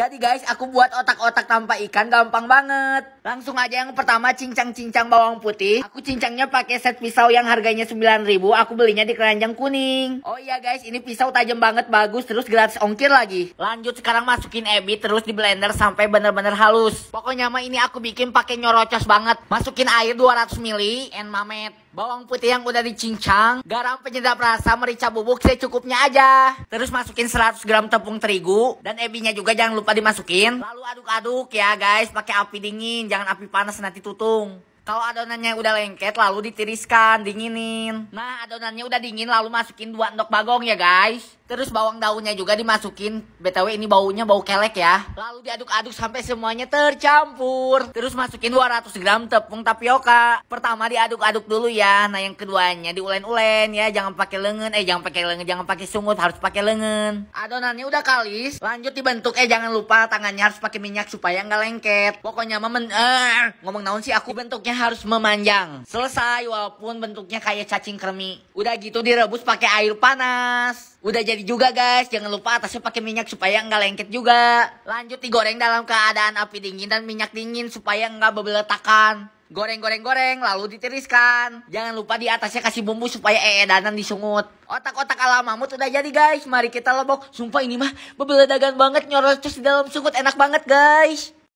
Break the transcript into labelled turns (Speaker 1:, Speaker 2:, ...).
Speaker 1: Jadi guys, aku buat otak-otak tanpa ikan gampang banget. Langsung aja yang pertama cincang-cincang bawang putih. Aku cincangnya pakai set pisau yang harganya 9000 aku belinya di keranjang kuning. Oh iya guys, ini pisau tajam banget, bagus, terus gratis ongkir lagi. Lanjut sekarang masukin ebi, terus di blender sampai bener-bener halus. Pokoknya mah ini aku bikin pakai nyorocos banget. Masukin air 200 ml, and mamet. Bawang putih yang udah dicincang, garam penyedap rasa, merica bubuk secukupnya aja. Terus masukin 100 gram tepung terigu dan ebinya juga jangan lupa dimasukin. Lalu aduk-aduk ya guys, pakai api dingin, jangan api panas nanti tutung. Kalau adonannya udah lengket lalu ditiriskan, dinginin. Nah, adonannya udah dingin lalu masukin 2 endok bagong ya guys. Terus bawang daunnya juga dimasukin. BTW ini baunya bau kelek ya. Lalu diaduk-aduk sampai semuanya tercampur. Terus masukin 200 gram tepung tapioka. Pertama diaduk-aduk dulu ya. Nah yang keduanya diulen-ulen ya. Jangan pakai lengan. Eh jangan pakai lengan, jangan pakai sungut. Harus pakai lengan. Adonannya udah kalis. Lanjut dibentuk. Eh jangan lupa tangannya harus pakai minyak supaya nggak lengket. Pokoknya memen... Uh, ngomong naon sih aku bentuknya harus memanjang. Selesai walaupun bentuknya kayak cacing kremi. Udah gitu direbus pakai air panas. Udah jadi juga guys, jangan lupa atasnya pakai minyak supaya nggak lengket juga. Lanjut digoreng dalam keadaan api dingin dan minyak dingin supaya nggak bebeletakan. Goreng-goreng-goreng, lalu ditiriskan. Jangan lupa di atasnya kasih bumbu supaya eedanan disungut. Otak-otak ala mamut udah jadi guys, mari kita lebok. Sumpah ini mah bebeledagan banget nyorot terus di dalam sungut enak banget guys.